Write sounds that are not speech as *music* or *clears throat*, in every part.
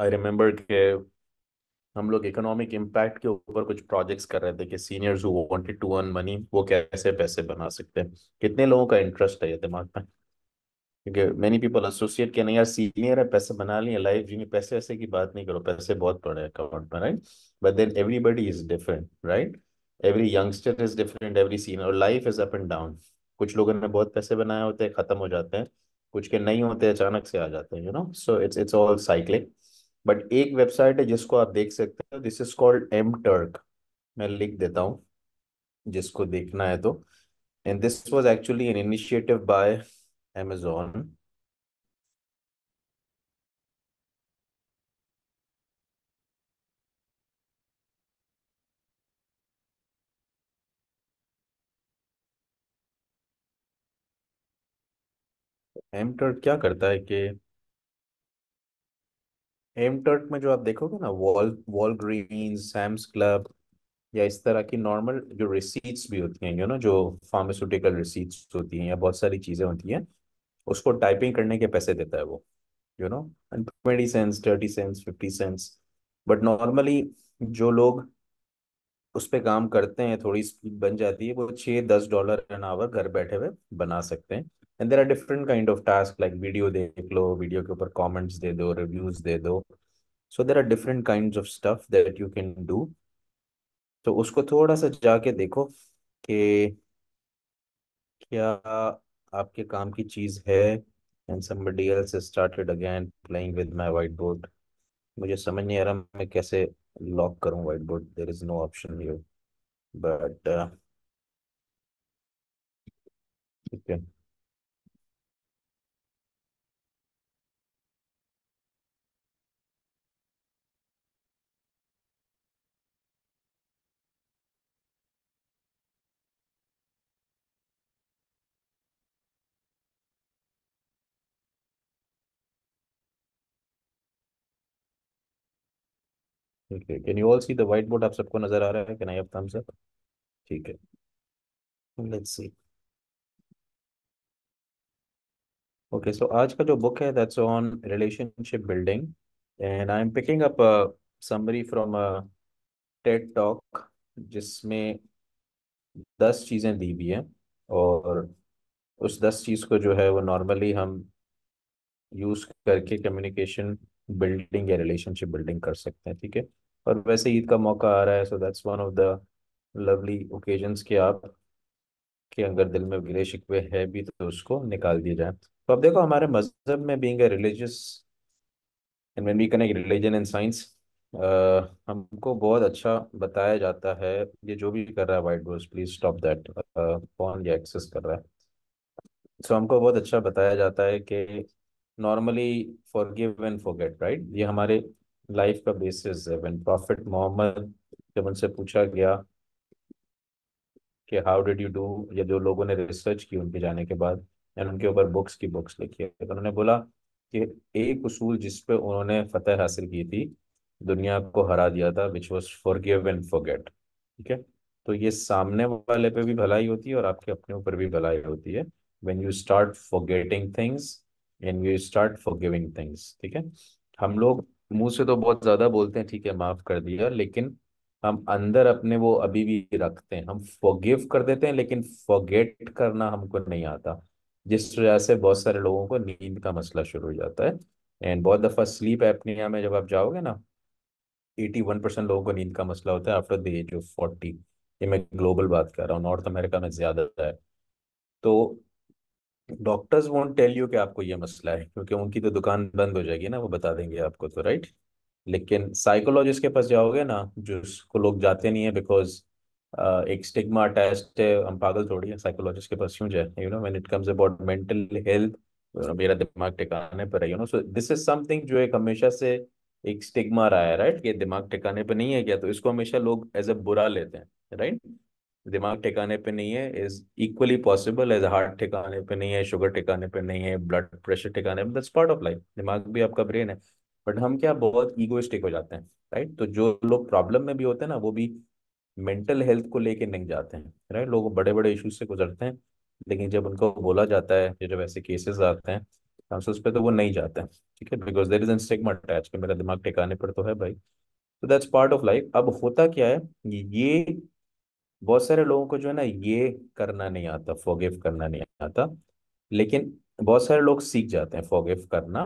I remember के हम लोग इकोनॉमिक इम्पैक्ट के ऊपर कुछ प्रोजेक्ट्स कर रहे थे कि seniors who wanted to earn money वो कैसे पैसे बना सकते हैं कितने लोगों का इंटरेस्ट है ये दिमाग में क्योंकि मेनी पीपल एसोसिएट के नहीं यार सीनियर है पैसे बना लिए लाइफ में पैसे वैसे की बात नहीं करो पैसे बहुत पड़े अकाउंट में right but then everybody is different right every youngster is different every senior life is up and down कुछ लोगों ने बहुत पैसे बनाए होते हैं खत्म हो जाते हैं कुछ के नहीं होते अचानक से आ जाते हैं you know so it's it's all cyclic but एक वेबसाइट है जिसको आप देख सकते हो this is called M Turk मैं लिख देता हूँ जिसको देखना है तो and this was actually an initiative by Amazon M Turk क्या करता है कि एम टर्ट में जो आप देखोगे ना Wal Walgreen Sam's Club या इस तरह की नॉर्मल जो रिसीट्स भी होती हैं यू नो जो फार्मास्यूटिकल रिसीट्स होती हैं या बहुत सारी चीज़ें होती हैं उसको टाइपिंग करने के पैसे देता है वो you know twenty cents thirty cents fifty cents but normally जो लोग उस पर काम करते हैं थोड़ी स्पीड बन जाती है वो छः दस डॉलर एन आवर घर बैठे हुए बना सकते हैं and there are different kind of task like video देख लो वीडियो के ऊपर कॉमेंट्स दे दो रिव्यूज दे दो so there are different kind of stuff that you can do तो उसको थोड़ा सा जाके देखो कि क्या आपके काम की चीज है and somebody started again playing with with white board मुझे समझ नहीं आ रहा मैं कैसे लॉक करूं white board there is no option here but ठीक है ठीक can you all see the white board आप सबको नजर आ रहा है can I have thumbs up ठीक है लेट्स सी ओके सो आज का जो बुक है that's on relationship building and I am picking up a summary from a TED talk जिसमें दस चीज़ें दी हुई हैं और उस दस चीज़ को जो है वो नॉर्मली हम यूज़ करके कम्युनिकेशन बिल्डिंग या रिलेशनशिप बिल्डिंग कर सकते हैं ठीक है और वैसे ईद का मौका आ रहा है so that's one of the lovely occasions के आप कि अगर दिल में गिले शिकवे है भी तो उसको निकाल दिया जाए तो अब देखो हमारे मजहब में being religious and when we connect religion and science हमको बहुत अच्छा बताया जाता है ये जो भी कर रहा है white dose please stop that कौन ये एक्सेस कर रहा है सो so, हमको बहुत अच्छा बताया जाता है कि normally forgive and forget right ये हमारे लाइफ का बेसिस है वन प्रॉफिट मोहम्मद जब उनसे पूछा गया कि हाउ डिड यू डू या जो लोगों ने रिसर्च की उनके जाने के बाद एंड उनके ऊपर बुक्स की बुक्स लिखी है तो उन्होंने बोला कि एक उसूल जिस पे उन्होंने फतह हासिल की थी दुनिया को हरा दिया था which was forgive and forget ठीक है तो ये सामने वाले पे भी भलाई होती है और आपके अपने ऊपर भी भलाई होती है when you start forgetting things and you start giving things ठीक है हम लोग मुंह से तो बहुत ज्यादा बोलते हैं ठीक है माफ कर दिया लेकिन हम अंदर अपने वो अभी भी रखते हैं हम फॉरगिव कर देते हैं लेकिन फॉरगेट करना हमको नहीं आता जिस वजह से बहुत सारे लोगों को नींद का मसला शुरू हो जाता है एंड बहुत दफा स्लीप एपनिया में जब आप जाओगे ना एटी वन परसेंट लोगों को नींद का मसला होता है after the age of forty ये मैं ग्लोबल बात कर रहा हूँ नॉर्थ अमेरिका में ज्यादा है तो डॉक्टर्स वोंट टेल यू कि आपको ये मसला है क्योंकि उनकी तो दुकान बंद हो जाएगी ना वो बता देंगे आपको तो राइट लेकिन साइकोलॉजिस्ट के पास जाओगे ना जो उसको लोग जाते नहीं है बिकॉज uh, एक स्टिग्मा टेस्ट है हम पागल थोड़ी है साइकोलॉजिस्ट के पास क्यों जाए you know when it comes about mental health मेरा दिमाग टिकाने पर है you know so this is something जो एक हमेशा से एक स्टिग्मा रहा है राइट कि दिमाग टिकाने पर नहीं है क्या तो इसको हमेशा लोग एज अ बुरा लेते हैं राइट right? दिमाग ठिकाने पे नहीं है is equally possible as heart ठिकाने पे नहीं है शुगर ठिकाने पे नहीं है ब्लड प्रेशर ठिकाने पे दैट्स पार्ट ऑफ लाइफ दिमाग भी आपका ब्रेन है बट हम क्या बहुत ईगोइस्टिक हो जाते हैं राइट तो जो लोग प्रॉब्लम में भी होते हैं ना वो भी मेंटल हेल्थ को लेके नहीं जाते हैं राइट लोग बड़े बड़े इश्यूज से गुजरते हैं लेकिन जब उनको बोला जाता है जब ऐसे केसेस आते हैं उस पे तो वो नहीं जाते हैं ठीक है because there is an stigma attach मेरा दिमाग ठिकाने पर तो है भाई तो दैट्स पार्ट ऑफ लाइफ अब होता क्या है ये बहुत सारे लोगों को जो है ना ये करना नहीं आता फॉगिव करना नहीं आता लेकिन बहुत सारे लोग सीख जाते हैं फॉगिव करना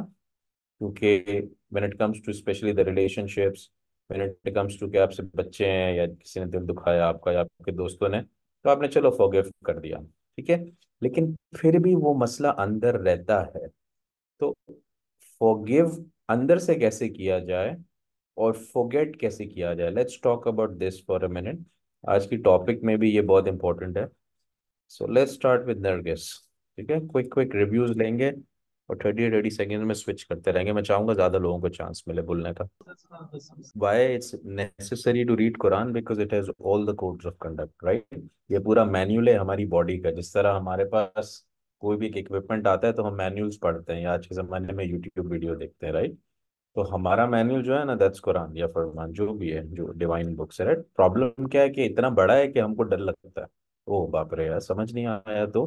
क्योंकि when it comes to specially the relationships when it comes to कि आपसे बच्चे हैं या किसी ने दिल दुखाया आपका या आपके दोस्तों ने तो आपने चलो फॉगिव कर दिया ठीक है लेकिन फिर भी वो मसला अंदर रहता है तो फॉगिव अंदर से कैसे किया जाए और फोगेट कैसे किया जाए let's talk about this for a minute आज की टॉपिक में भी ये बहुत इंपॉर्टेंट है so let's start with Nargis ठीक है क्विक क्विक रिव्यूज लेंगे और थर्टी थर्टी सेकेंड में स्विच करते रहेंगे मैं चाहूंगा ज्यादा लोगों को चांस मिले बोलने का why it's necessary to read Quran because it has all the codes of conduct right ये पूरा मैनुअल है हमारी बॉडी का जिस तरह हमारे पास कोई भी इक्विपमेंट आता है तो हम मैनुअल्स पढ़ते हैं या आज के जमाने में यूट्यूब वीडियो देखते हैं राइट right? तो हमारा मैनुअल जो है ना दैट्स कुरान या फरमान जो भी है जो डिवाइन बुक्स है प्रॉब्लम क्या है कि इतना बड़ा है कि हमको डर लगता है ओ बाप रे यार समझ नहीं आया तो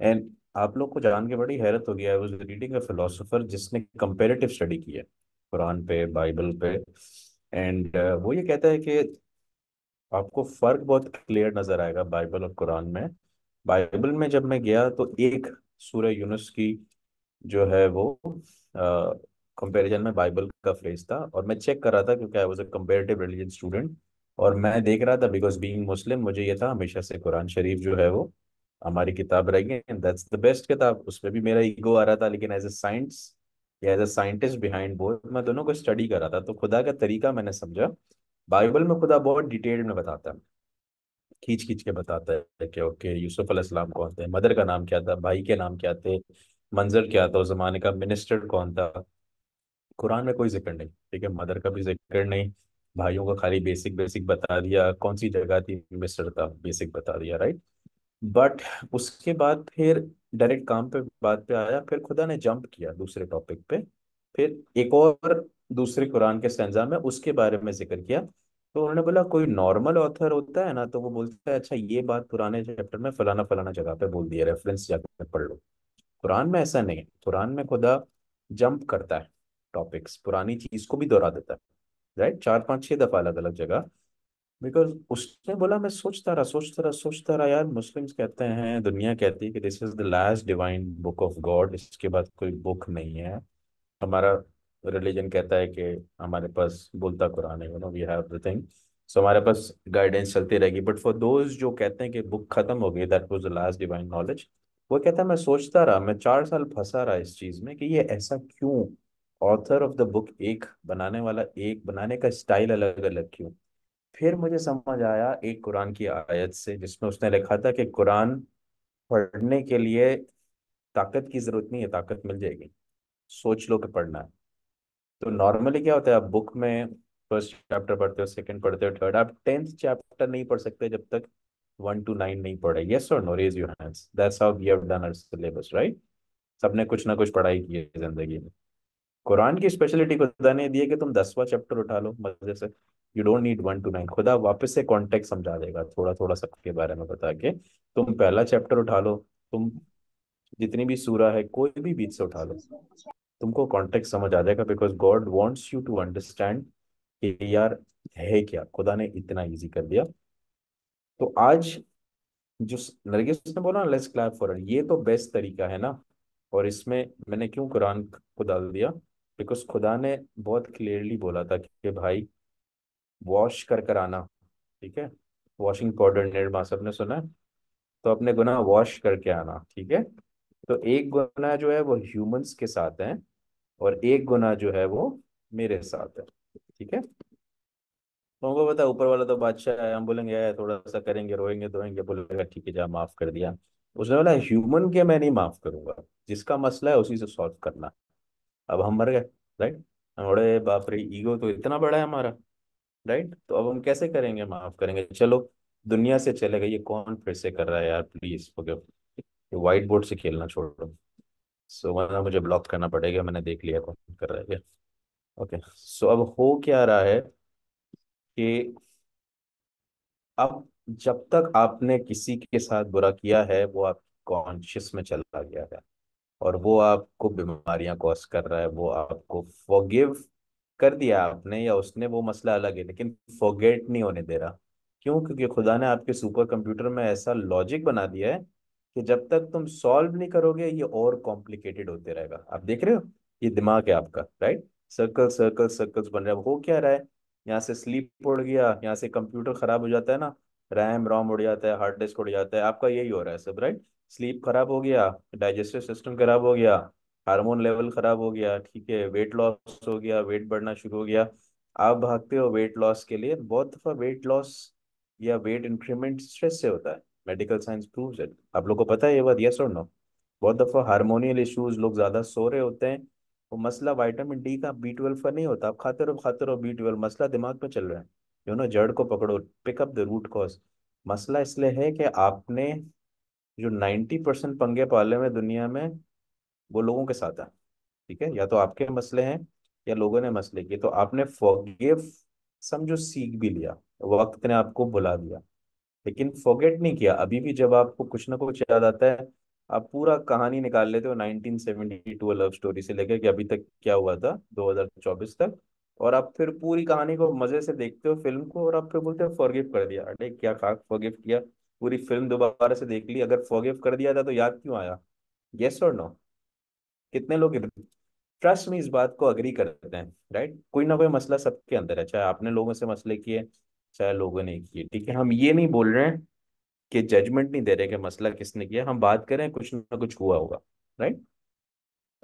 एंड आप लोग को जान के बड़ी हैरत हो गया वाज रीडिंग अ फिलोसोफर जिसने कंपेरेटिव स्टडी की है कुरान पे बाइबल पे एंड uh, वो ये कहता है कि आपको फर्क बहुत क्लियर नजर आएगा बाइबल और कुरान में बाइबल में जब मैं गया तो एक सूर्य यूनुस की जो है वो uh, कंपैरिजन में बाइबल का फ्रेज था और मैं चेक कर रहा था क्योंकि I was a comparative religion student और मैं देख रहा था बिकॉज बीइंग मुस्लिम मुझे ये था हमेशा से कुरान शरीफ जो है वो हमारी किताब रहेगी एंड दैट्स द बेस्ट किताब उसमें भी मेरा ईगो आ रहा था लेकिन एज ए साइंस या as a scientist behind board मैं दोनों को स्टडी कर रहा था तो खुदा का तरीका मैंने समझा बाइबल में खुदा बहुत डिटेल में बताता है खींच खींच के बताता है कि ओके यूसुफ अलैहिस्सलाम कौन थे मदर का नाम क्या था भाई के नाम क्या थे मंजर क्या था उस जमाने का मिनिस्टर कौन था कुरान में कोई जिक्र नहीं ठीक है मदर का भी जिक्र नहीं भाइयों का खाली बेसिक बेसिक बता दिया कौन सी जगह थी मिस्टर था बेसिक बता दिया राइट बट उसके बाद फिर डायरेक्ट काम पे बात पे आया फिर खुदा ने जंप किया दूसरे टॉपिक पे फिर एक और दूसरे कुरान के सेंजा में उसके बारे में जिक्र किया तो उन्होंने बोला कोई नॉर्मल ऑथर होता है ना तो वो बोलता है अच्छा ये बात पुराने चैप्टर में फलाना फलाना जगह पे बोल दिया रेफरेंस जगह पढ़ लो कुरान में ऐसा नहीं है कुरान में खुदा जंप करता है टॉपिक्स पुरानी चीज को भी दोहरा देता है राइट चार पांच छह दफा अलग अलग जगह बिकॉज उसने बोला मैं सोचता रहा सोचता रहा सोचता रहा यार मुस्लिम्स कहते हैं दुनिया कहती है कि this is the last divine book of God इसके बाद कोई बुक नहीं है हमारा रिलीजन कहता है कि हमारे पास बोलता कुरान है no we have the thing so हमारे पास गाइडेंस चलती रहेगी बट फॉर दोज जो कहते हैं कि बुक खत्म हो गई that was the last divine knowledge वो कहता है मैं सोचता रहा मैं चार साल फंसा रहा इस चीज में कि ये ऐसा क्यों ऑथर ऑफ द बुक एक बनाने वाला एक बनाने का स्टाइल अलग अलग क्यों फिर मुझे समझ आया एक कुरान की आयत से जिसमें उसने लिखा था कि कुरान पढ़ने के लिए ताकत की ज़रूरत नहीं है ताकत मिल जाएगी सोच लो कि पढ़ना है तो नॉर्मली क्या होता है आप बुक में फर्स्ट चैप्टर पढ़ते हो सेकंड पढ़ते हो थर्ड आप टेंथ चैप्टर नहीं पढ़ सकते जब तक वन टू नाइन नहीं पढ़े यस और no raise your hands that's how we have done our syllabus right सबने कुछ ना कुछ पढ़ाई की है जिंदगी में कुरान की स्पेशलिटी खुदा ने दी है कि तुम दसवा चैप्टर उठा लो मजे से you don't need one two nine खुदा वापस से कॉन्टेक्ट समझा देगा थोड़ा थोड़ा सबके बारे में बता के तुम पहला चैप्टर उठा लो तुम जितनी भी सूरा है कोई भी बीच से उठा लो तुमको कॉन्टेक्ट समझ आ जाएगा because God wants you to understand कि यार है क्या खुदा ने इतना ईजी कर दिया तो आज जो नरगिस ने बोला ना लेट्स क्लैप फॉर ये तो बेस्ट तरीका है ना और इसमें मैंने क्यों कुरान को डाल दिया बिकॉज खुदा ने बहुत क्लियरली बोला था कि भाई वॉश कर कर आना ठीक है वॉशिंग पाउडर निर्मा ने सुना है तो अपने गुना वॉश करके आना ठीक है तो एक गुना जो है वो ह्यूमंस के साथ है और एक गुना जो है वो मेरे साथ है ठीक है तो हमको पता ऊपर वाला तो बादशाह है हम बोलेंगे थोड़ा सा करेंगे रोएंगे धोएंगे बोलेगा ठीक है जा माफ कर दिया उसने बोला ह्यूमन के मैं नहीं माफ करूंगा जिसका मसला है उसी से सॉल्व करना अब हम मर गए राइट अरे बाप रे ईगो तो इतना बड़ा है हमारा राइट तो अब हम कैसे करेंगे माफ करेंगे चलो दुनिया से चले गए ये कौन फिर से कर रहा है यार प्लीज ये व्हाइट बोर्ड से खेलना छोड़ो सो वरना मुझे ब्लॉक करना पड़ेगा मैंने देख लिया कौन कर रहा है ओके सो अब हो क्या रहा है कि अब जब तक आपने किसी के साथ बुरा किया है वो आप कॉन्शियस में चला गया है और वो आपको बीमारियां कॉज कर रहा है वो आपको फॉगिव कर दिया आपने या उसने वो मसला अलग है लेकिन फॉगेट नहीं होने दे रहा क्यों क्योंकि खुदा ने आपके सुपर कंप्यूटर में ऐसा लॉजिक बना दिया है कि जब तक तुम सॉल्व नहीं करोगे ये और कॉम्प्लिकेटेड होते रहेगा आप देख रहे हो ये दिमाग है आपका राइट सर्कल सर्कल सर्कल्स बन रहा है हो क्या रहा है यहाँ से स्लीप उड़ गया यहाँ से कंप्यूटर खराब हो जाता है ना रैम रोम उड़ जाता है हार्ड डिस्क उड़ जाता है आपका यही हो रहा है सब राइट स्लीप खराब हो गया डाइजेस्टिव सिस्टम खराब हो गया हार्मोन लेवल खराब हो गया ठीक है वेट लॉस हो गया वेट बढ़ना शुरू हो गया आप भागते हो वेट लॉस के लिए बहुत दफा वेट लॉस या वेट इंक्रीमेंट स्ट्रेस से होता है मेडिकल साइंस प्रूव इट आप लोग को पता है ये बात यस और नो बहुत दफा हारमोनियल इशूज लोग ज्यादा सो रहे होते हैं वो मसला वाइटामिन डी का बी ट्वेल्व का नहीं होता आप खाते रहो खाते रहो बी ट्वेल्व मसला दिमाग में चल रहा है यू नो जड़ को पकड़ो पिकअप द रूट कॉज मसला इसलिए है कि आपने जो नाइन्टी परसेंट पंगे पाले में दुनिया में वो लोगों के साथ है ठीक है या तो आपके मसले हैं या लोगों ने मसले किए तो आपने फॉरगिव समझो सीख भी लिया वक्त ने आपको बुला दिया लेकिन फॉगेट नहीं किया अभी भी जब आपको कुछ ना कुछ याद आता है आप पूरा कहानी निकाल लेते हो 1972 लव स्टोरी से लेकर कि अभी तक क्या हुआ था 2024 तक और आप फिर पूरी कहानी को मजे से देखते हो फिल्म को और आप फिर बोलते हो फॉरगिव कर दिया अरे क्या खाक फॉरगिव किया पूरी फिल्म दोबारा से देख ली अगर फॉरगिव कर दिया था तो याद क्यों आया येस और नो कितने लोग ट्रस्ट में इस बात को अग्री करते हैं राइट कोई ना कोई मसला सबके अंदर है चाहे आपने लोगों से मसले किए चाहे लोगों ने किए ठीक है हम ये नहीं बोल रहे हैं कि जजमेंट नहीं दे रहे कि मसला किसने किया हम बात कर रहे हैं कुछ ना कुछ हुआ होगा राइट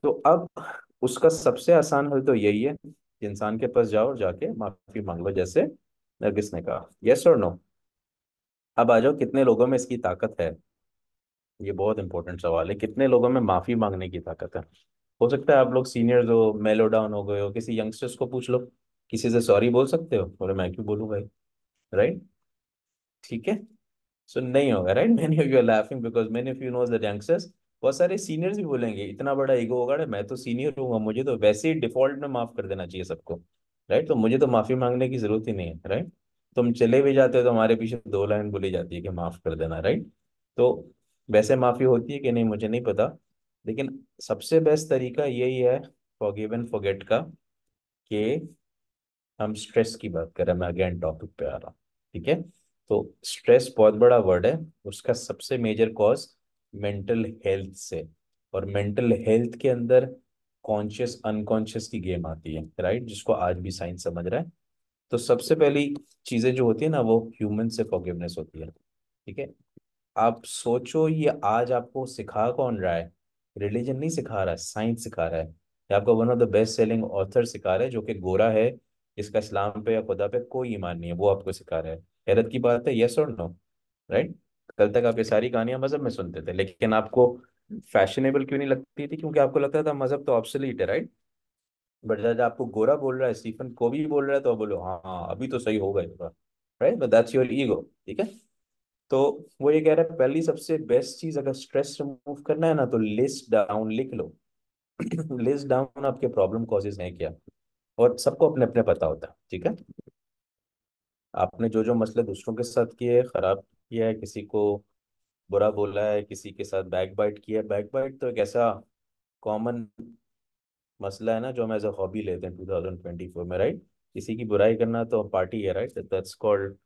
तो अब उसका सबसे आसान हल तो यही है इंसान के पास जाओ और जाके माफी मांग लो जैसे नरगिस ने कहा यस और नो अब आ जाओ कितने लोगों में इसकी ताकत है ये बहुत इंपॉर्टेंट सवाल है कितने लोगों में माफी मांगने की ताकत है हो सकता है आप लोग सीनियर हो मेलो डाउन हो गए हो किसी यंगस्टर्स को पूछ लो किसी से सॉरी बोल सकते हो बोले मैं क्यों बोलूँ भाई राइट ठीक है सो नहीं होगा right many of you are laughing because many of you know youngsters बहुत सारे सीनियर्स भी बोलेंगे इतना बड़ा ईगो होगा मैं तो सीनियर हूँ मुझे तो वैसे ही डिफॉल्ट में माफ कर देना चाहिए सबको राइट तो मुझे तो माफी मांगने की जरूरत ही नहीं है राइट तुम चले भी जाते हो तो हमारे पीछे दो लाइन बोली जाती है कि माफ़ कर देना राइट तो वैसे माफ़ी होती है कि नहीं मुझे नहीं पता लेकिन सबसे बेस्ट तरीका यही है फॉरगिव एंड फॉरगेट का कि हम स्ट्रेस की बात कर रहे हैं मैं अगेन टॉपिक पे आ रहा हूँ ठीक है तो स्ट्रेस बहुत बड़ा वर्ड है उसका सबसे मेजर कॉज मेंटल हेल्थ से और मेंटल हेल्थ के अंदर कॉन्शियस अनकॉन्शियस की गेम आती है राइट जिसको आज भी साइंस समझ रहा है तो सबसे पहली चीजें जो होती है ना वो ह्यूमन से फॉरगिवनेस होती है ठीक है आप सोचो ये आज आपको सिखा कौन रहा है रिलीजन नहीं सिखा रहा है साइंस सिखा रहा है ये आपको one of the best selling author सिखा रहा है जो कि गोरा है इसका इस्लाम पे या खुदा पे कोई ईमान नहीं है वो आपको सिखा रहा है हैरत की बात है यस और नो राइट कल तक आप ये सारी कहानियां मजहब में सुनते थे लेकिन आपको फैशनेबल क्यों नहीं लगती थी क्योंकि आपको लगता था मजहब तो ऑप्शन है राइट बट जज आपको गोरा बोल रहा है स्टीफन को भी बोल रहा है तो आप बोलो हाँ हाँ अभी तो सही होगा इनका right but that's your ego ठीक है तो वो ये कह रहा है पहली सबसे बेस्ट चीज अगर स्ट्रेस रिमूव करना है ना तो लिस्ट डाउन लिख लो लिस्ट *clears throat* डाउन आपके प्रॉब्लम कॉजेज हैं क्या और सबको अपने अपने पता होता है ठीक है आपने जो जो मसले दूसरों के साथ किए खराब किया है किसी को बुरा बोला है किसी के साथ बैक बाइट किया है बैक बाइट तो एक ऐसा कॉमन मसला है ना जो हम एज ए हॉबी लेते हैं टू थाउजेंड ट्वेंटी फोर में राइट किसी की बुराई करना तो पार्टी है right that's called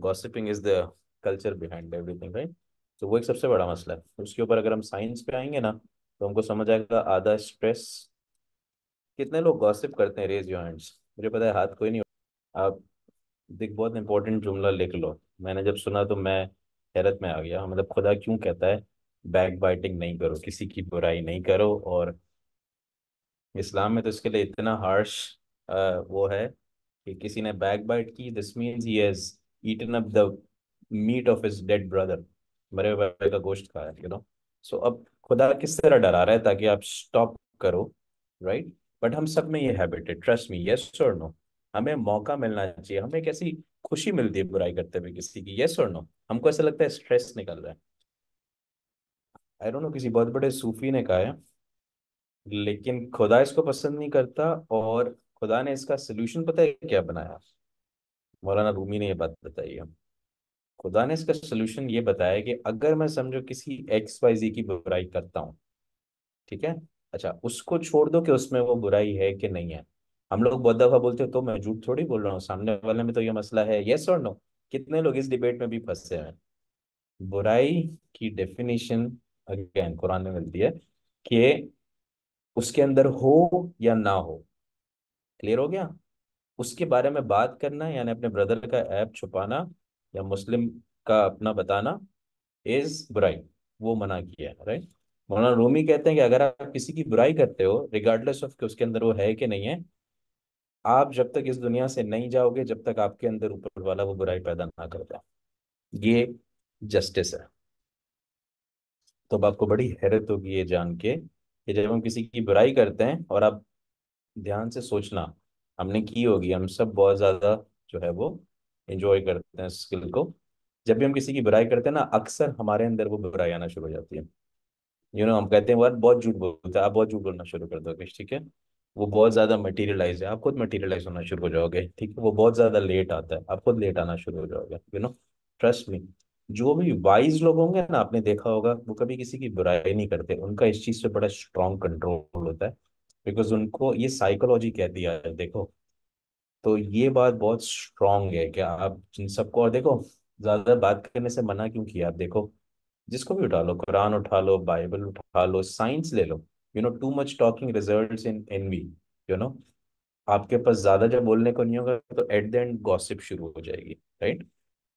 gossiping is the culture behind everything right तो वो एक सबसे बड़ा मसला है उसके ऊपर अगर हम साइंस पे आएंगे ना तो हमको समझ आएगा आधा स्ट्रेस कितने लोग गॉसिप करते हैं रेज योर हैंड्स मुझे पता है हाथ कोई नहीं आप देख बहुत इंपॉर्टेंट जुमला लिख लो मैंने जब सुना तो मैं हैरत में आ गया मतलब खुदा क्यों कहता है बैक बाइटिंग नहीं करो किसी की बुराई नहीं करो और इस्लाम में तो इसके लिए इतना हार्श वो है कि किसी ने बैक बाइट की this means he has eaten up the meat of his dead brother मरे भाई का गोश्त खाया यू नो सो अब खुदा किस तरह डरा रहा है ताकि आप स्टॉप करो राइट right? बट हम सब में ये हैबिट है ट्रस्ट मी यस और नो हमें मौका मिलना चाहिए हमें कैसी खुशी मिलती है बुराई करते हुए किसी की यस और नो हमको ऐसा लगता है स्ट्रेस निकल रहा है आई डोंट नो किसी बहुत बड़े सूफी ने कहा है लेकिन खुदा इसको पसंद नहीं करता और खुदा ने इसका सोल्यूशन पता है क्या बनाया मौलाना रूमी ने ये बात बताई है खुदा ने इसका सोल्यूशन ये बताया कि अगर मैं समझो किसी एक्स वाई जी की बुराई करता हूँ ठीक है अच्छा उसको छोड़ दो कि उसमें वो बुराई है कि नहीं है हम लोग बहुत दफा बोलते हो तो मैं झूठ थोड़ी बोल रहा हूँ सामने वाले में तो ये मसला है येस और नो कितने लोग इस डिबेट में भी फंसे हैं बुराई की डेफिनेशन अगेन कुरान में मिलती है कि उसके अंदर हो या ना हो क्लियर हो गया उसके बारे में बात करना यानी अपने ब्रदर का ऐप छुपाना या मुस्लिम का अपना बताना इज बुराई वो मना किया है राइट मौलाना रोमी कहते हैं कि अगर आप किसी की बुराई करते हो रिगार्डलेस ऑफ कि उसके अंदर वो है कि नहीं है आप जब तक इस दुनिया से नहीं जाओगे जब तक आपके अंदर ऊपर वाला वो बुराई पैदा ना करता ये जस्टिस है तो अब आपको बड़ी हैरत होगी ये जान के कि जब हम किसी की बुराई करते हैं और आप ध्यान से सोचना हमने की होगी हम सब बहुत ज़्यादा जो है वो इंजॉय करते हैं स्किल को जब भी हम किसी की बुराई करते हैं ना अक्सर हमारे अंदर वो बुराई आना शुरू हो जाती है यू you नो know, हम कहते हैं यार बहुत झूठ बोलते हैं आप बहुत झूठ बोलना शुरू कर दोगे ठीक है वो बहुत ज़्यादा मटेरियलाइज है आप खुद मटेरियलाइज होना शुरू हो जाओगे ठीक है वो बहुत ज़्यादा लेट आता है आप खुद लेट आना शुरू हो जाओगे यू नो ट्रस्ट मी जो भी वाइज लोग होंगे ना आपने देखा होगा वो कभी किसी की बुराई नहीं करते उनका इस चीज पे बड़ा स्ट्रॉन्ग कंट्रोल होता है बिकॉज उनको ये साइकोलॉजी कहती है देखो तो ये बात बहुत स्ट्रांग है कि आप जिन सबको और देखो ज्यादा बात करने से मना क्यों किया आप देखो जिसको भी उठा लो कुरान उठा लो बाइबल उठा लो साइंस ले लो you know too much talking result in we you know आपके पास ज्यादा जब बोलने को नहीं होगा तो एट द एंड गॉसिप शुरू हो जाएगी राइट right?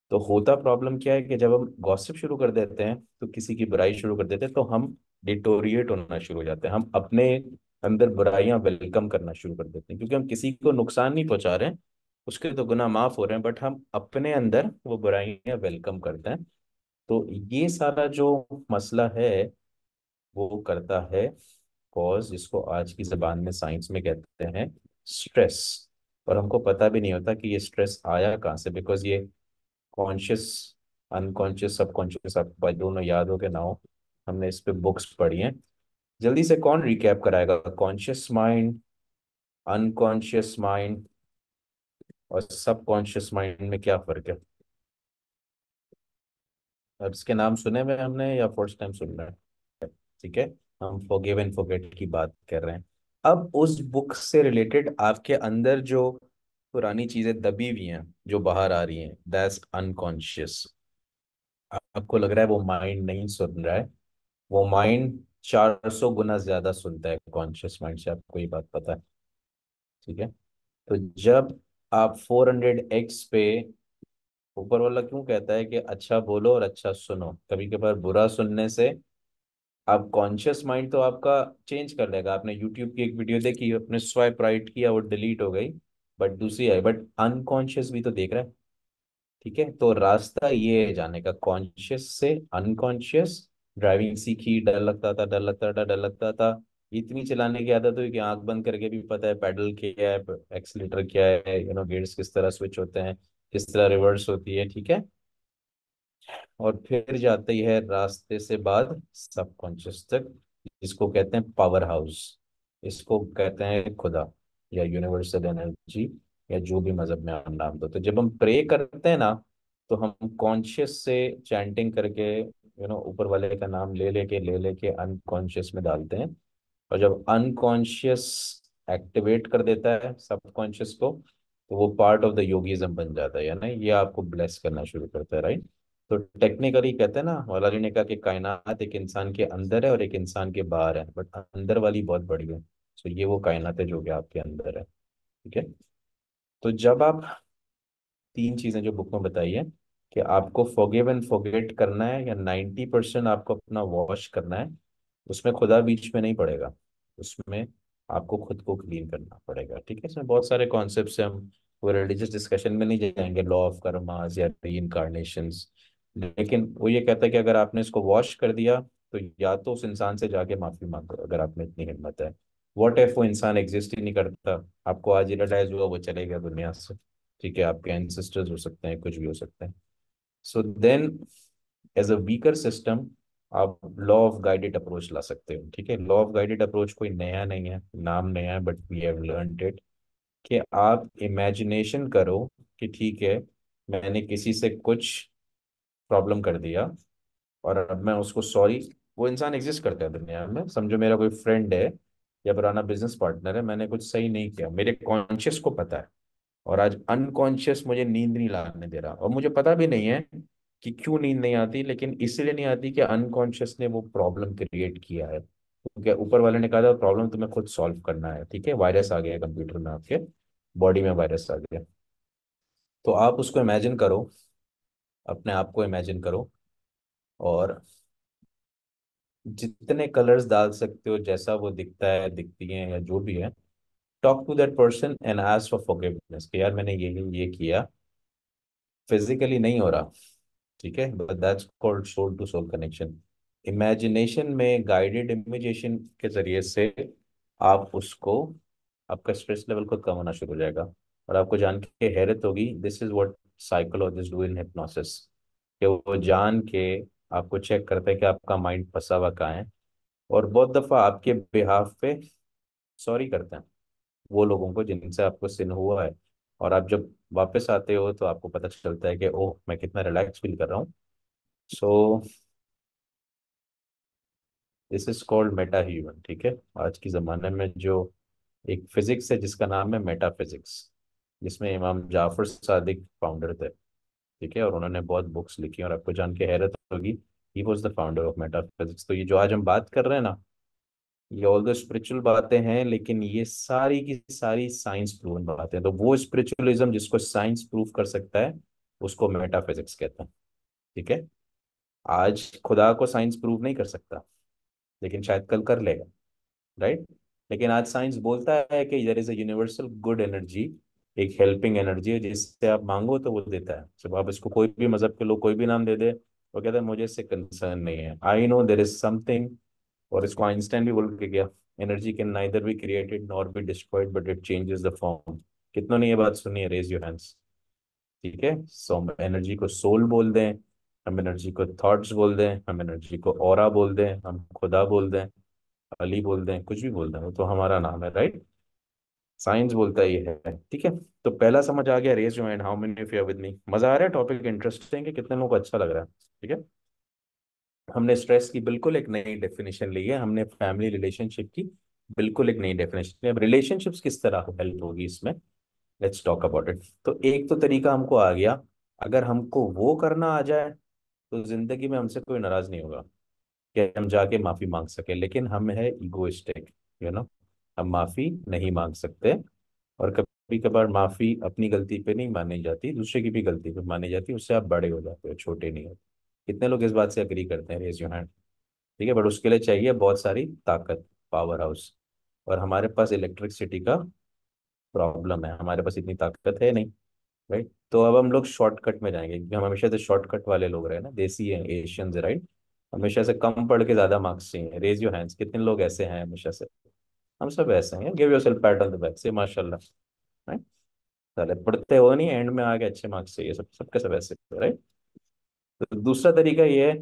तो होता प्रॉब्लम क्या है कि जब हम गॉसिप शुरू कर देते हैं तो किसी की बुराई शुरू कर देते हैं तो हम डिटोरिएट होना शुरू हो जाते हैं हम अपने अंदर बुराइयां वेलकम करना शुरू कर देते हैं क्योंकि हम किसी को नुकसान नहीं पहुंचा रहे हैं उसके तो गुना माफ हो रहे हैं बट हम अपने अंदर वो बुराइयां वेलकम करते हैं तो ये सारा जो मसला है वो करता है कॉज जिसको आज की जबान में साइंस में कहते हैं स्ट्रेस और हमको पता भी नहीं होता कि ये स्ट्रेस आया कहाँ से बिकॉज ये कॉन्शियस अनकॉन्शियस सबकॉन्शियस आप दोनों याद हो के ना हो हमने इस पर बुक्स पढ़ी हैं जल्दी से कौन रिकैप कराएगा कॉन्शियस माइंड अनकॉन्शियस माइंड और सबकॉन्शियस माइंड में क्या फर्क है अब इसके नाम सुने हुए हमने या फर्स्ट टाइम सुन रहे हैं ठीक है हम फॉरगिव एंड फॉरगेट की बात कर रहे हैं अब उस बुक से रिलेटेड आपके अंदर जो पुरानी चीजें दबी हुई हैं जो बाहर आ रही हैं दैट्स अनकॉन्शियस आपको लग रहा है वो माइंड नहीं सुन रहा है वो माइंड 400 गुना ज्यादा सुनता है कॉन्शियस माइंड से आपको ये बात पता है ठीक है तो जब आप 400x पे ऊपर वाला क्यों कहता है कि अच्छा बोलो और अच्छा सुनो कभी कभार बुरा सुनने से आप कॉन्शियस माइंड तो आपका चेंज कर लेगा आपने यूट्यूब की एक वीडियो देखी अपने स्वाइप राइट किया वो डिलीट हो गई बट दूसरी आई बट अनकॉन्शियस भी तो देख रहा है ठीक है तो रास्ता ये है जाने का कॉन्शियस से अनकॉन्शियस ड्राइविंग सीखी डर लगता था डर लगता था डर लगता था इतनी चलाने की आदत हुई कि आंख बंद करके भी पता है पैडल क्या है एक्सीटर क्या है यू नो गेट्स किस तरह स्विच होते हैं किस तरह रिवर्स होती है ठीक है और फिर जाती है रास्ते से बाद सबकॉन्शियस तक इसको कहते हैं पावर हाउस इसको कहते हैं खुदा या यूनिवर्सल एनर्जी या जो भी मजहब में हम नाम देते जब हम प्रे करते हैं ना तो हम कॉन्शियस से चैंटिंग करके यू नो ऊपर वाले का नाम ले लेके ले लेके ले अनकॉन्शियस में डालते हैं और जब अनकॉन्शियस एक्टिवेट कर देता है सबकॉन्शियस को तो वो पार्ट ऑफ द योगिज्म बन जाता है या ना ये आपको ब्लेस करना शुरू करता है राइट तो टेक्निकली कहते हैं ना मौलाली ने कहा कि कायनात एक इंसान के अंदर है और एक इंसान के बाहर है बट अंदर वाली बहुत बड़ी है सो तो ये वो कायनात है जो कि आपके अंदर है ठीक है तो जब आप तीन चीजें जो बुक में बताई है कि आपको फोगेव एंड फोगेट करना है या नाइन्टी परसेंट आपको अपना वॉश करना है उसमें खुदा बीच में नहीं पड़ेगा उसमें आपको खुद को क्लीन करना पड़ेगा ठीक है इसमें बहुत सारे कॉन्सेप्ट हम वो रिलीजियस डिस्कशन में नहीं जाएंगे लॉ ऑफ कर्माज या री इनकारनेशन लेकिन वो ये कहता है कि अगर आपने इसको वॉश कर दिया तो या तो उस इंसान से जाके माफी मांगो अगर आप में इतनी हिम्मत है वॉट एफ वो इंसान एग्जिस्ट ही नहीं करता आपको आज इलाटाइज हुआ वो चले गया दुनिया से ठीक है आपके एनसिस्टर्स हो सकते हैं कुछ भी हो सकते हैं so then as a weaker system आप लॉ ऑफ गाइडेड अप्रोच ला सकते हो ठीक है लॉ ऑफ गाइडेड अप्रोच कोई नया नहीं है नाम नया है but we have learn it कि आप इमेजिनेशन करो कि ठीक है मैंने किसी से कुछ प्रॉब्लम कर दिया और अब मैं उसको सॉरी वो इंसान एग्जिस्ट करता है दुनिया में समझो मेरा कोई फ्रेंड है या पुराना बिजनेस पार्टनर है मैंने कुछ सही नहीं किया मेरे कॉन्शियस को पता है और आज अनकॉन्शियस मुझे नींद नहीं लाने दे रहा और मुझे पता भी नहीं है कि क्यों नींद नहीं आती लेकिन इसलिए नहीं आती कि अनकॉन्शियस ने वो प्रॉब्लम क्रिएट किया है क्योंकि ऊपर वाले ने कहा था प्रॉब्लम तुम्हें खुद सॉल्व करना है ठीक है वायरस आ गया कंप्यूटर में आपके बॉडी में वायरस आ गया तो आप उसको इमेजिन करो अपने आप को इमेजिन करो और जितने कलर्स डाल सकते हो जैसा वो दिखता है दिखती है या जो भी है talk to that person and ask for forgiveness कि यार मैंने ये ये किया फिजिकली नहीं हो रहा ठीक है but that's called soul to soul connection imagination में गाइडेड इमेजिनेशन के जरिए से आप उसको आपका स्ट्रेस लेवल खुद कम होना शुरू हो जाएगा और आपको जान के हैरत होगी this is what psychologist do in hypnosis कि वो जान के आपको चेक करता है कि आपका माइंड फंसा हुआ कहाँ है और बहुत दफ़ा आपके बिहाफ पे सॉरी करते हैं वो लोगों को जिनसे आपको सिन हुआ है और आप जब वापस आते हो तो आपको पता चलता है कि ओह मैं कितना रिलैक्स फील कर रहा हूँ so this is called meta human ठीक है आज के ज़माने में जो एक फिजिक्स है जिसका नाम है मेटा फिजिक्स जिसमें इमाम जाफर सादिक फाउंडर थे ठीक है और उन्होंने बहुत बुक्स लिखी और आपको जान के हैरत होगी he was the founder of metaphysics तो ये जो आज हम बात कर रहे हैं ना ये ऑल द स्पिरिचुअल बातें हैं लेकिन ये सारी की सारी साइंस प्रूवन बातें हैं तो वो स्पिरिचुअलिज्म जिसको साइंस प्रूव कर सकता है उसको मेटाफिजिक्स कहते हैं ठीक है आज खुदा को साइंस प्रूव नहीं कर सकता लेकिन शायद कल कर लेगा राइट लेकिन आज साइंस बोलता है कि there is a universal good energy एक हेल्पिंग एनर्जी है जिससे आप मांगो तो वो देता है जब आप इसको कोई भी मजहब के लोग कोई भी नाम दे दे वो कहते हैं मुझे इससे कंसर्न नहीं है I know there is something और इसको आइंस्टाइन भी बोल के गया energy can neither be created nor be destroyed but it changes the form कितनों ने ये बात सुनी है रेज योर हैंड्स ठीक है सो हम एनर्जी को सोल बोल दें हम एनर्जी को थॉट्स बोल दें हम एनर्जी को और बोल दें हम खुदा बोल दें अली बोल दें कुछ भी बोल दें वो तो हमारा नाम है राइट right? साइंस बोलता ये है ठीक है तो पहला समझ आ गया raise your hand how many of you with me मजा आ रहा है टॉपिक इंटरेस्टिंग है कितने लोगों को अच्छा लग रहा है ठीक है हमने स्ट्रेस की बिल्कुल एक नई डेफिनेशन ली है हमने फैमिली रिलेशनशिप की बिल्कुल एक नई डेफिनेशन अब रिलेशनशिप्स किस तरह हेल्प होगी इसमें लेट्स टॉक अबाउट इट तो एक तो तरीका हमको आ गया अगर हमको वो करना आ जाए तो जिंदगी में हमसे कोई नाराज नहीं होगा कि हम जाके माफी मांग सके लेकिन हम है इगोस्टिक यू नो हम माफ़ी नहीं मांग सकते और कभी कभार माफ़ी अपनी गलती पे नहीं मानी जाती दूसरे की भी गलती पे मानी जाती उससे आप बड़े हो जाते हो छोटे नहीं होते कितने लोग इस बात से अग्री करते हैं रेज यू हैंड ठीक है बट उसके लिए चाहिए बहुत सारी ताकत पावर हाउस और हमारे पास इलेक्ट्रिसिटी का प्रॉब्लम है हमारे पास इतनी ताकत है नहीं राइट तो अब हम लोग शॉर्टकट में जाएंगे क्योंकि हम हमेशा से शॉर्टकट वाले लोग रहे ना देसी हैं एशियंस राइट हमेशा से कम पढ़ के ज्यादा मार्क्स चाहिए रेज यू हैंड्स कितने लोग ऐसे हैं हमेशा से हम सब ऐसे हैं give yourself pattern the back से माशाल्लाह राइट चले पढ़ते हो नहीं एंड में आके अच्छे मार्क्स चाहिए सब सबके सब ऐसे राइट तो दूसरा तरीका ये है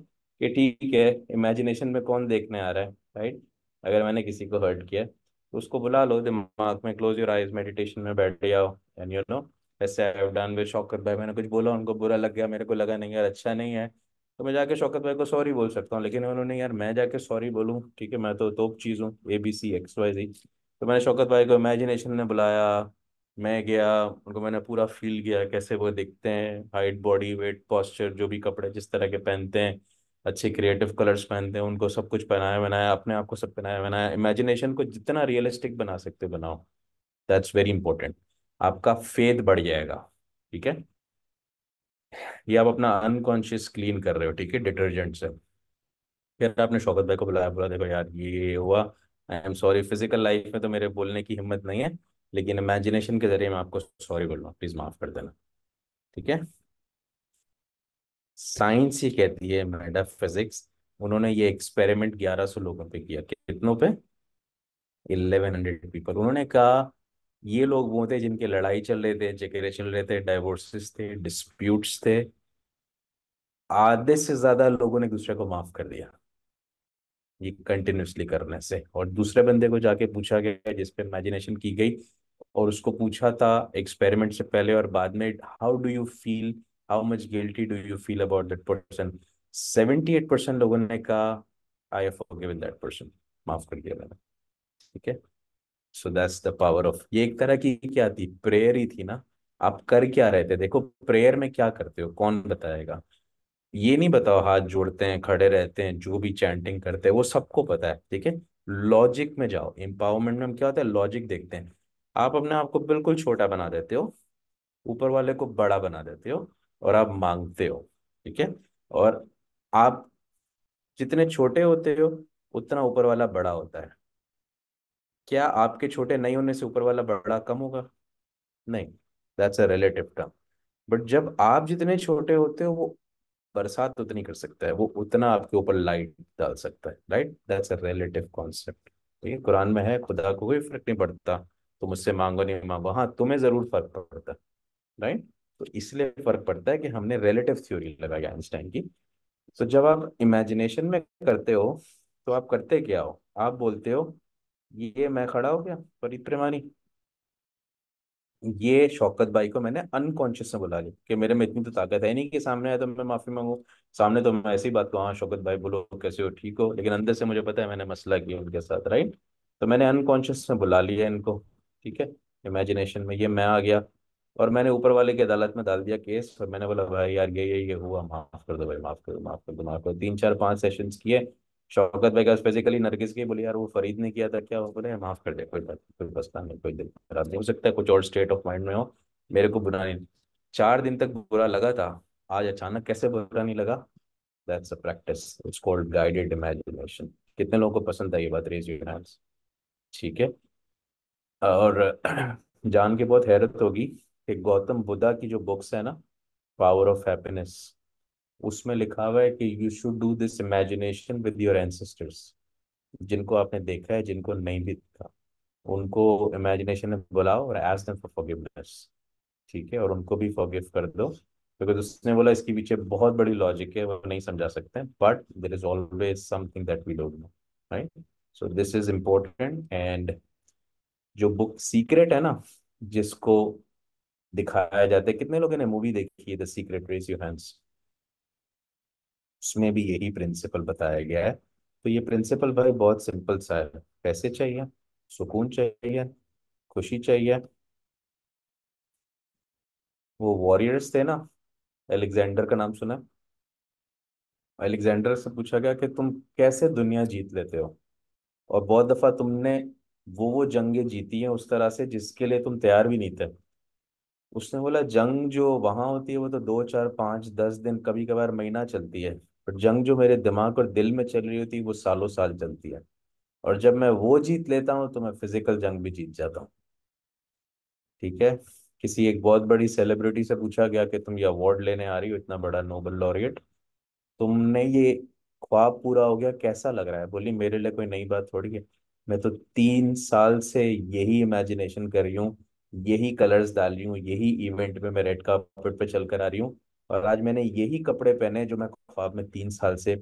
कि ठीक है इमेजिनेशन में कौन देखने आ रहा है राइट अगर मैंने किसी को हर्ट किया तो उसको बुला लो दिमाग में क्लोज योर आइज मेडिटेशन में बैठ जाओ एंड यू नो ऐसे आई हैव डन विद शॉकर भाई मैंने कुछ बोला उनको बुरा लग गया मेरे को लगा नहीं यार अच्छा नहीं है तो मैं जाके शौकत भाई को सॉरी बोल सकता हूँ लेकिन उन्होंने यार मैं जाके सॉरी बोलूँ ठीक है मैं तो तोप चीज़ हूँ A B C X Y Z तो मैंने शौकत भाई को इमेजिनेशन ने बुलाया मैं गया उनको मैंने पूरा फील किया कैसे वो दिखते हैं हाइट बॉडी वेट पॉस्चर जो भी कपड़े जिस तरह के पहनते हैं अच्छे क्रिएटिव कलर्स पहनते हैं उनको सब कुछ पहनाया बनाया अपने आप को सब पहनाया बनाया इमेजिनेशन को जितना रियलिस्टिक बना सकते बनाओ दैट्स वेरी इंपॉर्टेंट आपका फेद बढ़ जाएगा ठीक है ये आप अपना अनकॉन्शियस क्लीन कर रहे हो ठीक है डिटर्जेंट से फिर आपने शौकत भाई को बुलाया बोला देखो यार ये हुआ I am sorry physical life में तो मेरे बोलने की हिम्मत नहीं है लेकिन इमेजिनेशन के जरिए मैं आपको सॉरी बोल रहा हूँ प्लीज माफ कर देना ठीक है साइंस ही कहती है मैड फिजिक्स उन्होंने ये एक्सपेरिमेंट 1100 लोगों पे किया कितनों पे 1100 पीपल उन्होंने कहा ये लोग वो थे जिनके लड़ाई चल रहे थे झगड़े चल रहे थे डाइवोर्सेस थे डिस्प्यूट्स थे आधे से ज्यादा लोगों ने दूसरे को माफ कर दिया ये कंटिन्यूसली करने से और दूसरे बंदे को जाके पूछा गया जिसपे इमेजिनेशन की गई और उसको पूछा था एक्सपेरिमेंट से पहले और बाद में how do you feel how much guilty do you feel about that person seventy eight percent लोगों ने कहा I have forgiven that person माफ कर दिया मैंने ठीक है so that's the power of ये एक तरह की क्या थी प्रेयर ही थी ना आप कर क्या रहते देखो प्रेयर में क्या करते हो कौन बताएगा ये नहीं बताओ हाथ जोड़ते हैं खड़े रहते हैं जो भी चैंटिंग करते हैं वो सबको पता है ठीक है लॉजिक में जाओ एम्पावरमेंट में हम क्या होता है लॉजिक देखते हैं आप अपने आप को बिल्कुल छोटा बना देते हो ऊपर वाले को बड़ा बना देते हो और आप मांगते हो ठीक है और आप जितने छोटे होते हो उतना ऊपर वाला बड़ा होता है क्या आपके छोटे नहीं होने से ऊपर वाला बड़ा कम होगा नहीं that's a relative term but जब आप जितने छोटे होते हो वो बरसात तो उतनी कर सकता है वो उतना आपके ऊपर लाइट डाल सकता है right that's a relative concept ठीक है कुरान में है खुदा को कोई फर्क नहीं पड़ता तो मुझसे मांगो नहीं मांगो हाँ तुम्हें जरूर फर्क पड़ता है राइट तो इसलिए फर्क पड़ता है कि हमने रिलेटिव थ्योरी लगाई आइंस्टाइन की तो जब आप इमेजिनेशन में करते हो तो आप करते क्या हो आप बोलते हो ये मैं खड़ा हो गया परीत प्रेमानी ये शौकत भाई को मैंने अनकॉन्शियस में बुला लिया कि मेरे में इतनी तो ताकत है नहीं कि सामने आया तो मैं माफी मांगू सामने तो मैं ऐसी बात कहूँ हाँ शौकत भाई बोलो कैसे हो ठीक हो लेकिन अंदर से मुझे पता है मैंने मसला किया उनके साथ राइट तो मैंने अनकॉन्शियस में बुला लिया इनको ठीक है इमेजिनेशन में ये मैं आ गया और मैंने ऊपर वाले की अदालत में डाल दिया केस और मैंने बोला भाई यार ये ये ये हुआ माफ कर दो भाई माफ कर दो माफ कर दो माफ कर दो तीन चार पांच सेशंस किए शौकत भाई का स्पेसिकली नरगिस की बोले यार वो फरीद ने किया था क्या वो बोले माफ कर दे कोई बात कोई बस्ता नहीं कोई दिल खराब हो सकता है कुछ और स्टेट ऑफ माइंड में हो मेरे को बुरा नहीं चार दिन तक बुरा लगा था आज अचानक कैसे बुरा नहीं लगा that's a practice it's called guided imagination कितने लोगों को पसंद है ये बात रेज योर हैंड्स ठीक है और *clears throat* जान के बहुत हैरत होगी कि गौतम बुद्धा की जो बुक्स है ना पावर ऑफ हैप्पीनेस उसमें लिखा हुआ है कि you should do this imagination with your ancestors जिनको आपने देखा है जिनको नहीं भी देखा उनको इमेजिनेशन में बुलाओ और एस देम फॉर फॉरगिवनेस ठीक है और उनको भी फॉरगिव कर दो बिकॉज उसने बोला इसके पीछे बहुत बड़ी लॉजिक है वो नहीं समझा सकते but there is always something that we don't know right so this is important and जो बुक सीक्रेट है ना जिसको दिखाया जाता है कितने लोगों ने मूवी देखी है the secret raise your hands उसमें भी यही प्रिंसिपल बताया गया है तो ये प्रिंसिपल भाई बहुत सिंपल सा है पैसे चाहिए सुकून चाहिए खुशी चाहिए वो वॉरियर्स थे ना एलेक्जेंडर का नाम सुना एलेक्जेंडर से पूछा गया कि तुम कैसे दुनिया जीत लेते हो और बहुत दफा तुमने वो वो जंगे जीती हैं उस तरह से जिसके लिए तुम तैयार भी नहीं थे उसने बोला जंग जो वहां होती है वो तो दो चार पांच दस दिन कभी कभार महीना चलती है पर जंग जो मेरे दिमाग और दिल में चल रही होती है वो सालों साल चलती है और जब मैं वो जीत लेता हूँ तो मैं फिजिकल जंग भी जीत जाता हूँ ठीक है किसी एक बहुत बड़ी सेलिब्रिटी से पूछा गया कि तुम ये अवार्ड लेने आ रही हो इतना बड़ा नोबल लॉरिएट तुमने ये ख्वाब पूरा हो गया कैसा लग रहा है बोली मेरे लिए कोई नई बात थोड़ी है मैं तो तीन साल से यही इमेजिनेशन कर रही हूँ यही कलर्स डाल रही हूँ यही इवेंट में मैं रेड कार्पेट पे चल कर आ रही हूँ और आज मैंने यही कपड़े पहने जो मैं ख्वाब में तीन साल से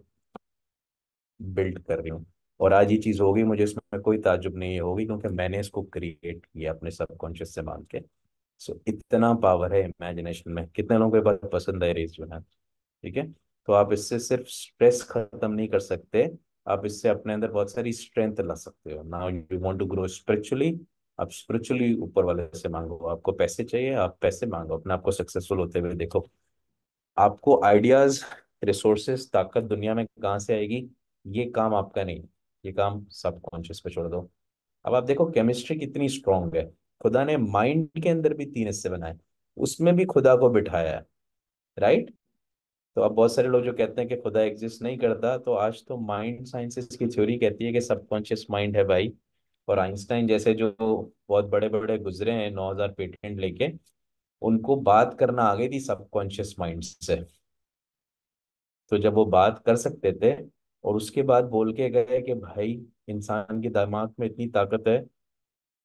बिल्ड कर रही हूँ और आज ये चीज़ होगी मुझे इसमें कोई ताजुब नहीं होगी क्योंकि मैंने इसको क्रिएट किया अपने सबकॉन्शियस से मान के सो so, इतना पावर है इमेजिनेशन में कितने लोगों के पास पसंद है रेस बनाना ठीक है तो आप इससे सिर्फ स्ट्रेस खत्म नहीं कर सकते आप इससे अपने अंदर बहुत सारी स्ट्रेंथ ला सकते हो now you want to grow spiritually आप स्पिरिचुअली ऊपर वाले से मांगो आपको पैसे चाहिए आप पैसे मांगो अपने आपको सक्सेसफुल होते हुए देखो आपको आइडियाज रिसोर्सेस ताकत दुनिया में कहाँ से आएगी ये काम आपका नहीं ये काम सबकॉन्शियस पे छोड़ दो अब आप देखो केमिस्ट्री कितनी स्ट्रांग है खुदा ने माइंड के अंदर भी तीन हिस्से बनाए उसमें भी खुदा को बिठाया है राइट तो अब बहुत सारे लोग जो कहते हैं कि खुदा एग्जिस्ट नहीं करता तो आज तो माइंड साइंसेस की थ्योरी कहती है कि सबकॉन्शियस माइंड है भाई और आइंस्टाइन जैसे जो बहुत बड़े बड़े गुजरे हैं नौ हजार पेटेंट लेके उनको बात करना आ गई थी सबकॉन्शियस माइंड से तो जब वो बात कर सकते थे और उसके बाद बोल के गए कि भाई इंसान के दिमाग में इतनी ताकत है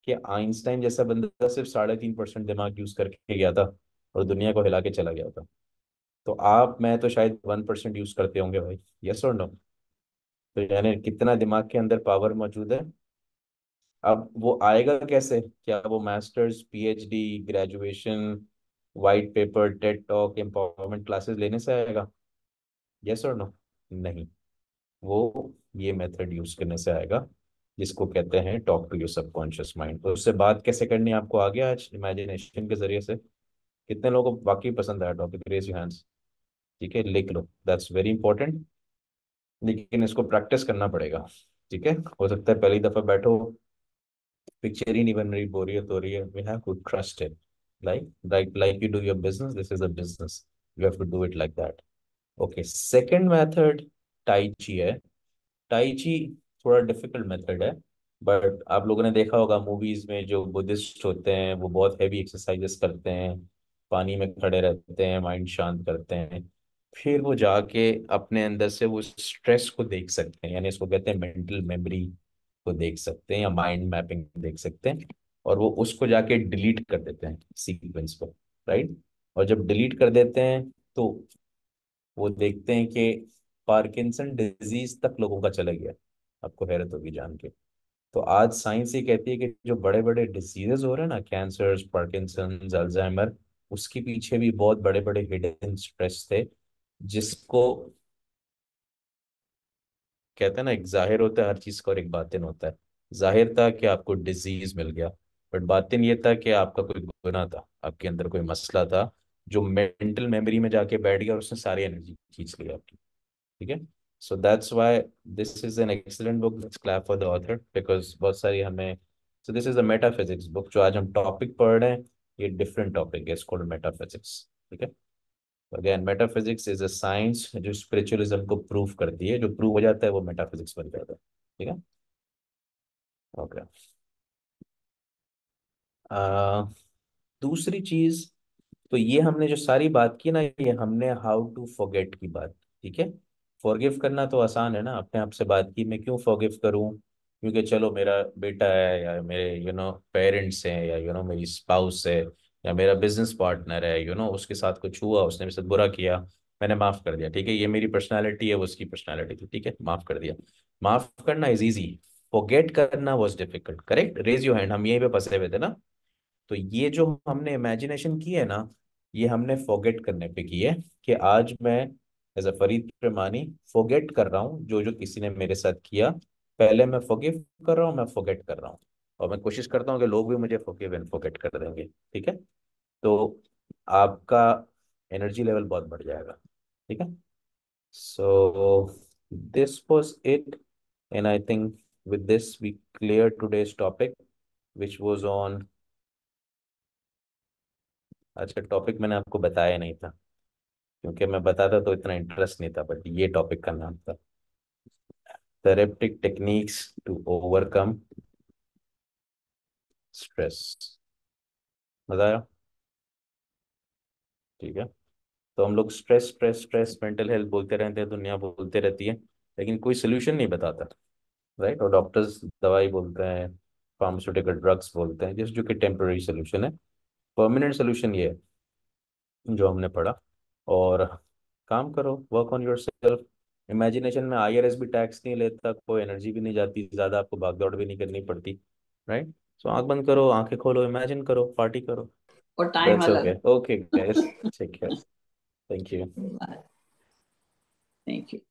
कि आइंस्टाइन जैसा बंदा सिर्फ साढ़े तीन परसेंट दिमाग यूज करके गया था और दुनिया को हिला के चला गया था तो आप मैं तो शायद वन परसेंट यूज करते होंगे भाई यस और नो तो यानी कितना दिमाग के अंदर पावर मौजूद है अब वो आएगा कैसे क्या वो masters PhD graduation white paper TED talk empowerment classes लेने से आएगा यस और नो नहीं वो ये मेथड यूज करने से आएगा जिसको कहते हैं talk to your subconscious mind तो उससे बात कैसे करनी आपको आ गया आज इमेजिनेशन के जरिए से कितने लोगों को वाकई पसंद आया टॉपिक रेज योर हैंड्स ठीक है लिख लो दैट्स वेरी इंपॉर्टेंट लेकिन इसको प्रैक्टिस करना पड़ेगा ठीक है हो सकता है पहली दफा बैठो picturing even read boreal or we have to trust it like like like you do your business this is a business you have to do it like that okay second method tai chi है tai chi थोड़ा difficult method है but आप लोगों ने देखा होगा movies में जो बुद्धिस्ट होते हैं वो बहुत हैवी एक्सरसाइजेस करते हैं पानी में खड़े रहते हैं माइंड शांत करते हैं फिर वो जाके अपने अंदर से वो स्ट्रेस को देख सकते हैं यानी इसको कहते हैं मेंटल मेमोरी को देख सकते हैं या माइंड मैपिंग देख सकते हैं और वो उसको जाके डिलीट कर देते हैं सीक्वेंस को राइट और जब डिलीट कर देते हैं तो वो देखते हैं कि पार्किंसन डिजीज तक लोगों का चला गया आपको हैरत होगी जान के तो आज साइंस ये कहती है कि जो बड़े बड़े डिसीजेज हो रहे हैं ना कैंसर पार्किंसन अल्जाइमर उसके पीछे भी बहुत बड़े बड़े हिडन स्ट्रेस थे जिसको कहते हैं ना एक जाहिर होता है हर चीज़ का और एक बातिन होता है जाहिर था कि आपको डिजीज मिल गया बट बातिन ये था कि आपका कोई गुना था आपके अंदर कोई मसला था जो मेंटल मेमोरी में जाके बैठ गया और उसने सारी एनर्जी खींच ली आपकी ठीक है so that's why this is an excellent book clap for the author because बहुत सारी हमें so this is a metaphysics book जो आज हम टॉपिक पढ़ रहे हैं ये डिफरेंट टॉपिक है इसको मेटाफिजिक्स ठीक है again metaphysics is a science जो स्पिरिचुअलिज्म को प्रूव करती है जो प्रूव हो जाता है वो मेटाफिजिक्स बन जाता है ठीक है ओके uh, दूसरी चीज तो ये हमने जो सारी बात की ना ये हमने हाउ टू फॉरगेट की बात ठीक है फॉरगिव करना तो आसान है ना अपने आप से बात की मैं क्यों फॉरगिव करूं क्योंकि चलो मेरा बेटा है या मेरे यू नो पेरेंट्स हैं या यू नो मेरी स्पाउस है या मेरा बिजनेस पार्टनर है यू नो उसके साथ कुछ हुआ उसने मेरे साथ बुरा किया मैंने माफ़ कर दिया ठीक है ये मेरी पर्सनैलिटी है वो उसकी पर्सनैलिटी थी ठीक है माफ़ कर दिया माफ़ करना इज ईजी फॉरगेट करना was difficult correct raise your hand हम यहीं पे फंसे हुए थे ना तो ये जो हमने इमेजिनेशन की है ना ये हमने फॉरगेट करने पे की है कि आज मैं एज अ फरीद प्रमानी फॉरगेट कर रहा हूँ जो जो किसी ने मेरे साथ किया पहले मैं फॉरगिव कर रहा हूँ मैं फॉरगेट कर रहा हूँ और मैं कोशिश करता हूँ कि लोग भी मुझे फोकिव एंड फोकेट कर देंगे ठीक है तो आपका एनर्जी लेवल बहुत बढ़ जाएगा ठीक है so this was it and I think with this we clear today's topic which was on आज का टॉपिक मैंने आपको बताया नहीं था क्योंकि मैं बताता तो इतना इंटरेस्ट नहीं था बट ये टॉपिक का नाम था therapeutic techniques to overcome stress आया ठीक है तो हम लोग stress stress stress mental health बोलते रहते हैं दुनिया बोलते रहती है लेकिन कोई सोल्यूशन नहीं बताता राइट और डॉक्टर्स दवाई बोलते हैं फार्मास्यूटिकल ड्रग्स बोलते हैं जिस जो कि टेम्प्रेरी सोल्यूशन है परमानेंट सोल्यूशन ये है जो हमने पढ़ा और काम करो work on yourself imagination में आई भी टैक्स नहीं लेता कोई एनर्जी भी नहीं जाती ज़्यादा आपको भागदौड़ भी नहीं करनी पड़ती राइट सो आंख बंद करो आंखें खोलो इमेजिन करो पार्टी करो और टाइम दैट्स अलग okay okay guys take care thank you thank you